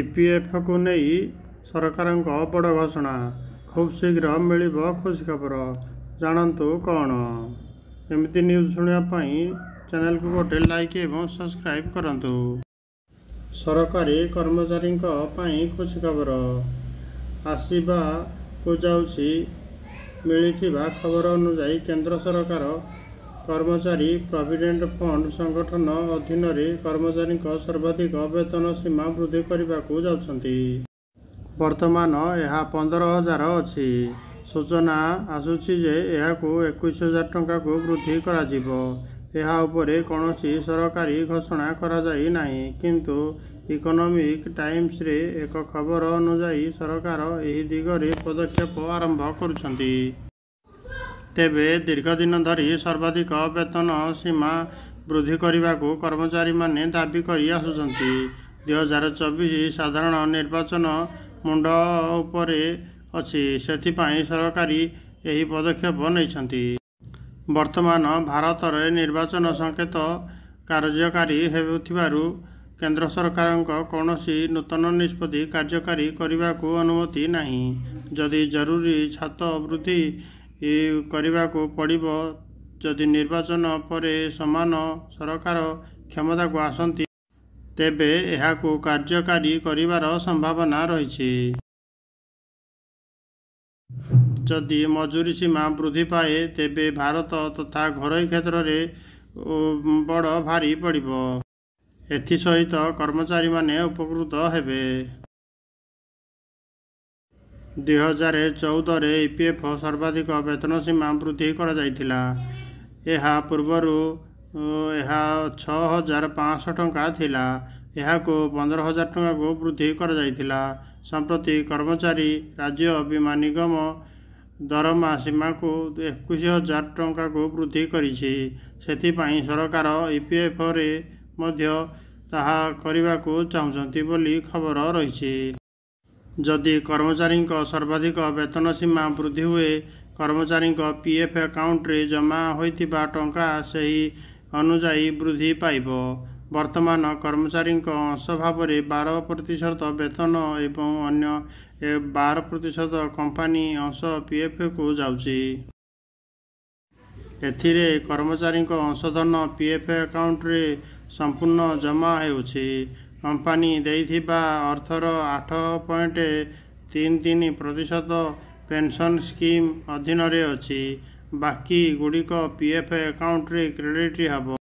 ଇପିଏଫ୍କୁ ନେଇ ସରକାରଙ୍କ ବଡ଼ ଘୋଷଣା ଖୁବ୍ ଶୀଘ୍ର ମିଳିବ ଖୁସି ଖବର ଜାଣନ୍ତୁ କ'ଣ ଏମିତି ନ୍ୟୁଜ୍ ଶୁଣିବା ପାଇଁ ଚ୍ୟାନେଲକୁ ଗୋଟେ ଲାଇକ୍ ଏବଂ ସବସ୍କ୍ରାଇବ୍ କରନ୍ତୁ ସରକାରୀ କର୍ମଚାରୀଙ୍କ ପାଇଁ ଖୁସି ଖବର ଆସିବାକୁ ଯାଉଛି ମିଳିଥିବା ଖବର ଅନୁଯାୟୀ କେନ୍ଦ୍ର ସରକାର କର୍ମଚାରୀ ପ୍ରଭିଡେଣ୍ଟ ଫଣ୍ଡ ସଂଗଠନ ଅଧୀନରେ କର୍ମଚାରୀଙ୍କ ସର୍ବାଧିକ ବେତନ ସୀମା ବୃଦ୍ଧି କରିବାକୁ ଯାଉଛନ୍ତି ବର୍ତ୍ତମାନ ଏହା ପନ୍ଦର ହଜାର ଅଛି ସୂଚନା ଆସୁଛି ଯେ ଏହାକୁ ଏକୋଇଶ ହଜାର ଟଙ୍କାକୁ ବୃଦ୍ଧି କରାଯିବ ଏହା ଉପରେ କୌଣସି ସରକାରୀ ଘୋଷଣା କରାଯାଇ ନାହିଁ କିନ୍ତୁ ଇକୋନୋମିକ୍ ଟାଇମ୍ସରେ ଏକ ଖବର ଅନୁଯାୟୀ ସରକାର ଏହି ଦିଗରେ ପଦକ୍ଷେପ ଆରମ୍ଭ କରୁଛନ୍ତି ତେବେ ଦୀର୍ଘ ଦିନ ଧରି ସର୍ବାଧିକ ବେତନ ସୀମା ବୃଦ୍ଧି କରିବାକୁ କର୍ମଚାରୀମାନେ ଦାବି କରି ଆସୁଛନ୍ତି ଦୁଇ ହଜାର ଚବିଶ ସାଧାରଣ ନିର୍ବାଚନ ମୁଣ୍ଡ ଉପରେ ଅଛି ସେଥିପାଇଁ ସରକାରୀ ଏହି ପଦକ୍ଷେପ ନେଇଛନ୍ତି ବର୍ତ୍ତମାନ ଭାରତରେ ନିର୍ବାଚନ ସଙ୍କେତ କାର୍ଯ୍ୟକାରୀ ହେଉଥିବାରୁ କେନ୍ଦ୍ର ସରକାରଙ୍କ କୌଣସି ନୂତନ ନିଷ୍ପତ୍ତି କାର୍ଯ୍ୟକାରୀ କରିବାକୁ ଅନୁମତି ନାହିଁ ଯଦି ଜରୁରୀ ଛାତ ବୃଦ୍ଧି କରିବାକୁ ପଡ଼ିବ ଯଦି ନିର୍ବାଚନ ପରେ ସମାନ ସରକାର କ୍ଷମତାକୁ ଆସନ୍ତି ତେବେ ଏହାକୁ କାର୍ଯ୍ୟକାରୀ କରିବାର ସମ୍ଭାବନା ରହିଛି ଯଦି ମଜୁରୀ ସୀମା ବୃଦ୍ଧି ପାଏ ତେବେ ଭାରତ ତଥା ଘରୋଇ କ୍ଷେତ୍ରରେ ବଡ଼ ଭାରି ପଡ଼ିବ ଏଥିସହିତ କର୍ମଚାରୀମାନେ ଉପକୃତ ହେବେ ଦୁଇହଜାର ଚଉଦରେ ଇ ପି ଏଫ୍ ସର୍ବାଧିକ ବେତନ ସୀମା ବୃଦ୍ଧି କରାଯାଇଥିଲା ଏହା ପୂର୍ବରୁ ଏହା ଛଅ ହଜାର ପାଞ୍ଚଶହ ଟଙ୍କା ଥିଲା ଏହାକୁ ପନ୍ଦର ହଜାର ଟଙ୍କାକୁ ବୃଦ୍ଧି କରାଯାଇଥିଲା ସମ୍ପ୍ରତି କର୍ମଚାରୀ ରାଜ୍ୟ ବୀମା ନିଗମ ଦରମା ସୀମାକୁ ଏକୋଇଶ ହଜାର ଟଙ୍କାକୁ ବୃଦ୍ଧି କରିଛି ସେଥିପାଇଁ ସରକାର ଇ ପି ଏଫ୍ରେ ମଧ୍ୟ ତାହା କରିବାକୁ ଚାହୁଁଛନ୍ତି ବୋଲି ଖବର ରହିଛି ଯଦି କର୍ମଚାରୀଙ୍କ ସର୍ବାଧିକ ବେତନ ସୀମା ବୃଦ୍ଧି ହୁଏ କର୍ମଚାରୀଙ୍କ ପି ଏଫ୍ ଆକାଉଣ୍ଟରେ ଜମା ହୋଇଥିବା ଟଙ୍କା ସେହି ଅନୁଯାୟୀ ବୃଦ୍ଧି ପାଇବ ବର୍ତ୍ତମାନ କର୍ମଚାରୀଙ୍କ ଅଂଶ ଭାବରେ ବାର ପ୍ରତିଶତ ବେତନ ଏବଂ ଅନ୍ୟ ବାର ପ୍ରତିଶତ କମ୍ପାନୀ ଅଂଶ ପି ଏଫ୍ ଯାଉଛି ଏଥିରେ କର୍ମଚାରୀଙ୍କ ଅଂଶଧନ ପି ଏଫ୍ ଆକାଉଣ୍ଟରେ ସମ୍ପୂର୍ଣ୍ଣ ଜମା ହେଉଛି କମ୍ପାନୀ ଦେଇଥିବା ଅର୍ଥର ଆଠ ପଏଣ୍ଟ ତିନି ତିନି ପ୍ରତିଶତ ପେନ୍ସନ୍ ସ୍କିମ୍ ଅଧୀନରେ ଅଛି ବାକି ଗୁଡ଼ିକ ପି ଏଫ୍ ଆକାଉଣ୍ଟରେ କ୍ରେଡ଼ିଟ୍ ହେବ